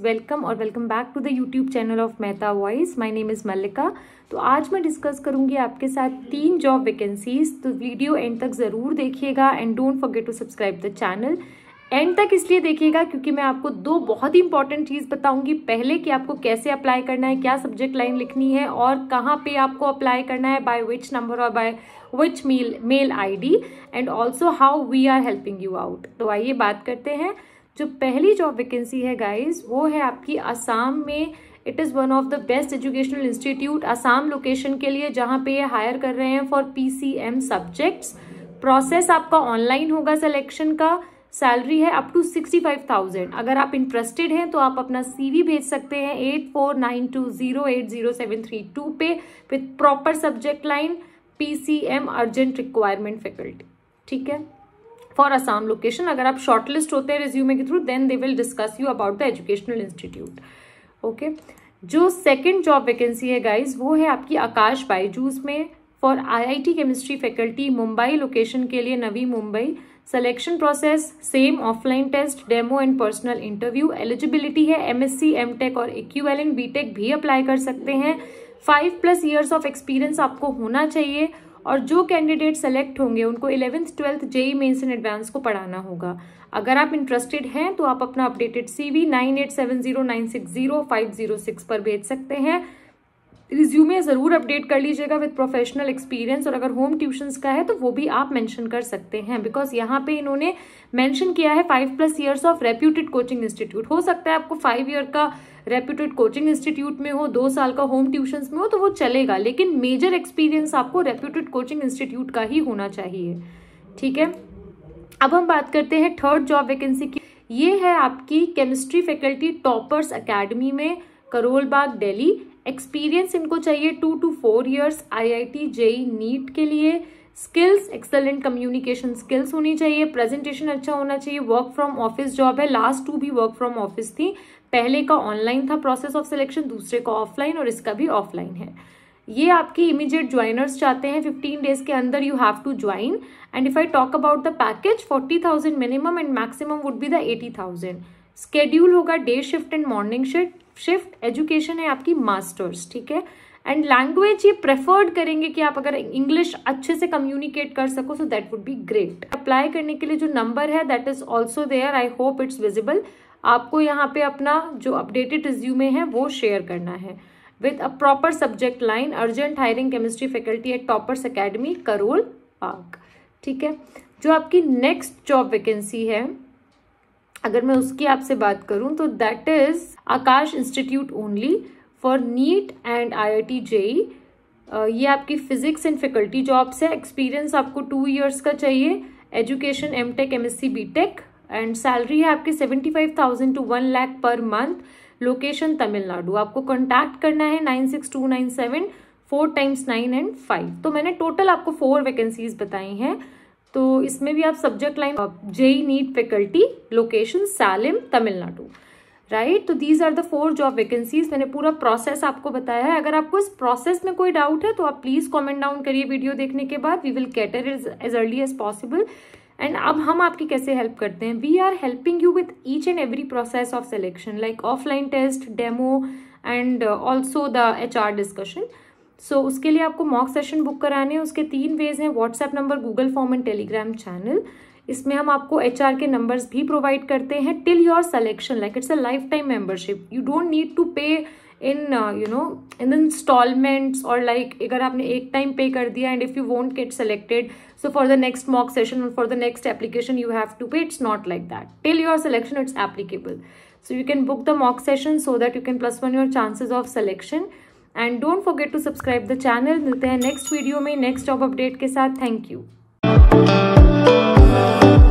welcome और welcome back to the YouTube channel of Mehta voice my name is Mallika तो आज मैं डिस्कस करूंगी आपके साथ तीन जॉब वैकेंसीज तो वीडियो एंड तक ज़रूर देखिएगा and don't forget to subscribe the channel end तक इसलिए देखिएगा क्योंकि मैं आपको दो बहुत ही इंपॉर्टेंट चीज़ बताऊंगी पहले कि आपको कैसे अप्लाई करना है क्या सब्जेक्ट लाइन लिखनी है और कहाँ पे आपको अप्लाई करना है बाय विच नंबर और by which mail mail ID and also how we are helping you out तो आइए बात करते हैं जो पहली जॉब वैकेंसी है गाइज वो है आपकी आसाम में it is one of the best educational institute Assam location के लिए जहाँ पे ये हायर कर रहे हैं फॉर पी सब्जेक्ट्स प्रोसेस आपका ऑनलाइन होगा सिलेक्शन का सैलरी है up to sixty five thousand अगर आप इंटरेस्टेड हैं तो आप अपना सीवी भेज सकते हैं eight four nine two zero eight zero seven three two पे with proper subject line P C M urgent requirement faculty ठीक है फॉर आसाम लोकेशन अगर आप शॉर्टलिस्ट होते हैं रिज्यूमे के through then they will discuss you about the educational institute okay जो second job vacancy है गाइज वो है आपकी आकाश बाईजूस में for T chemistry faculty Mumbai location के लिए Navi Mumbai selection process same offline test demo and personal interview eligibility है एमएससी एमटेक और बी बीटेक भी अप्लाई कर सकते हैं five plus years of experience आपको होना चाहिए और जो कैंडिडेट सेलेक्ट होंगे उनको eleventh twelfth JEE mains in advance को पढ़ाना होगा अगर आप इंटरेस्टेड हैं तो आप अपना updated CV nine eight seven zero nine six zero five zero six पर भेज सकते हैं रिज्यूमे ज़रूर अपडेट कर लीजिएगा विद प्रोफेशनल एक्सपीरियंस और अगर होम ट्यूशन्स का है तो वो भी आप मेंशन कर सकते हैं बिकॉज यहाँ पे इन्होंने मेंशन किया है five plus years of reputed coaching institute हो सकता है आपको फाइव ईयर का रेप्यूटेड कोचिंग इंस्टीट्यूट में हो दो साल का होम ट्यूशन्स में हो तो वो चलेगा लेकिन मेजर एक्सपीरियंस आपको रेप्यूटेड कोचिंग इंस्टीट्यूट का ही होना चाहिए ठीक है अब हम बात करते हैं थर्ड जॉब वैकेंसी की ये है आपकी केमिस्ट्री फैकल्टी टॉपर्स अकेडमी में करोल बाग दिल्ली एक्सपीरियंस इनको चाहिए two to four years IIT JEE NEET के लिए स्किल्स एक्सेलेंट कम्युनिकेशन स्किल्स होनी चाहिए प्रेजेंटेशन अच्छा होना चाहिए वर्क फ्रॉम ऑफिस जॉब है लास्ट टू भी वर्क फ्रॉम ऑफिस थी पहले का ऑनलाइन था प्रोसेस ऑफ सिलेक्शन दूसरे का ऑफलाइन और इसका भी ऑफलाइन है ये आपकी इमीडिएट ज्वाइनर्स चाहते हैं फिफ्टीन डेज के अंदर you have to join and if I talk about the package forty thousand minimum and maximum would be the eighty thousand schedule होगा day shift and morning shift shift education है आपकी masters ठीक है and language ये preferred करेंगे कि आप अगर इंग्लिश अच्छे से कम्युनिकेट कर सको so that would be great apply करने के लिए जो नंबर है that is also there I hope it's visible आपको यहाँ पे अपना जो अपडेटेड रिज्यूमे है वो शेयर करना है with a proper subject line urgent hiring chemistry faculty at toppers academy Karol park ठीक है जो आपकी नेक्स्ट जॉब वैकेंसी है अगर मैं उसकी आपसे बात करूं तो that is Aakash institute only for NEET and I I T JEE ये आपकी फिजिक्स एंड फैकल्टी जॉब्स है एक्सपीरियंस आपको टू ईयर्स का चाहिए education M tech M S C B tech and salary है आपकी seventy five thousand to one lakh per month location Tamil Nadu आपको contact करना है nine six two nine seven four times nine and five तो मैंने total आपको फोर वैकेंसीज बताई हैं तो इसमें भी आप subject line JEE NEET faculty location Salem Tamil Nadu right तो these are the four job vacancies मैंने पूरा प्रोसेस आपको बताया है अगर आपको इस प्रोसेस में कोई डाउट है तो आप प्लीज़ कमेंट डाउन करिए वीडियो देखने के बाद we will cater is as early as possible and अब हम आपकी कैसे हेल्प करते हैं we are helping you with each and every process of selection like offline test demo and also the H R discussion so so, उसके लिए आपको mock session book कराने हैं उसके तीन वेज हैं WhatsApp number Google form and Telegram channel इसमें हम आपको एच के नंबर्स भी प्रोवाइड करते हैं till your selection like it's a life time membership you don't need to pay in you know in installments और लाइक अगर आपने एक टाइम पे कर दिया and if you won't get selected so for the next mock session और for the next application you have to pay it's not like that till your selection it's applicable so you can book the mock session so that you can plus one your chances of selection and don't forget to subscribe the channel मिलते हैं next video में next job update के साथ thank you